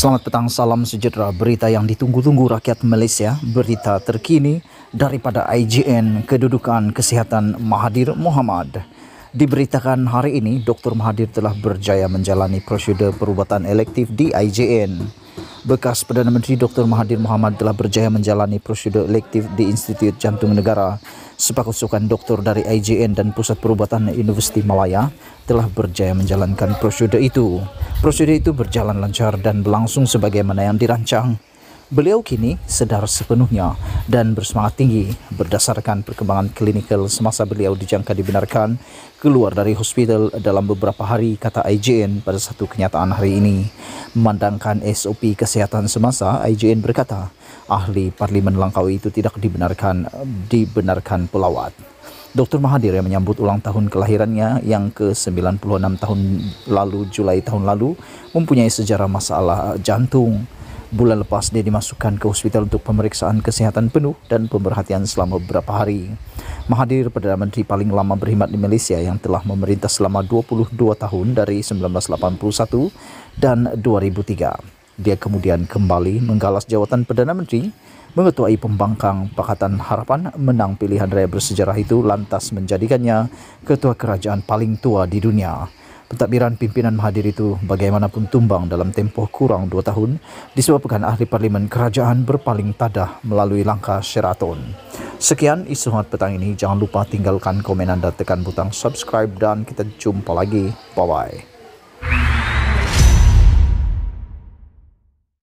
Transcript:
Selamat petang, salam sejahtera. Berita yang ditunggu-tunggu rakyat Malaysia, berita terkini daripada IGN Kedudukan Kesihatan Mahathir Mohamad. Diberitakan hari ini, Dr. Mahathir telah berjaya menjalani prosedur perubatan elektif di IGN. Bekas Perdana Menteri Dr. Mahathir Mohamad telah berjaya menjalani prosedur elektif di Institut Jantung Negara. Sepakusukan doktor dari IGN dan Pusat Perubatan Universiti Malaya telah berjaya menjalankan prosedur itu. Prosedur itu berjalan lancar dan berlangsung sebagaimana yang dirancang. Beliau kini sedar sepenuhnya dan bersemangat tinggi berdasarkan perkembangan klinikal semasa beliau dijangka dibenarkan keluar dari hospital dalam beberapa hari kata IJN pada satu kenyataan hari ini. Memandangkan SOP kesihatan semasa, IJN berkata ahli parlimen Langkawi itu tidak dibenarkan dibenarkan pelawat. Dr. Mahathir yang menyambut ulang tahun kelahirannya yang ke-96 tahun lalu, Julai tahun lalu, mempunyai sejarah masalah jantung. Bulan lepas dia dimasukkan ke hospital untuk pemeriksaan kesehatan penuh dan pemerhatian selama beberapa hari. Mahathir Perdana Menteri paling lama berkhidmat di Malaysia yang telah memerintah selama 22 tahun dari 1981 dan 2003. Dia kemudian kembali menggalas jawatan Perdana Menteri mengetuai pembangkang Pakatan Harapan menang pilihan raya bersejarah itu lantas menjadikannya ketua kerajaan paling tua di dunia. Pentadbiran pimpinan Mahathir itu bagaimanapun tumbang dalam tempoh kurang dua tahun disebabkan ahli parlimen kerajaan berpaling tadah melalui langkah Sheraton. Sekian isu hot petang ini. Jangan lupa tinggalkan komen anda, tekan butang subscribe dan kita jumpa lagi. Bye-bye.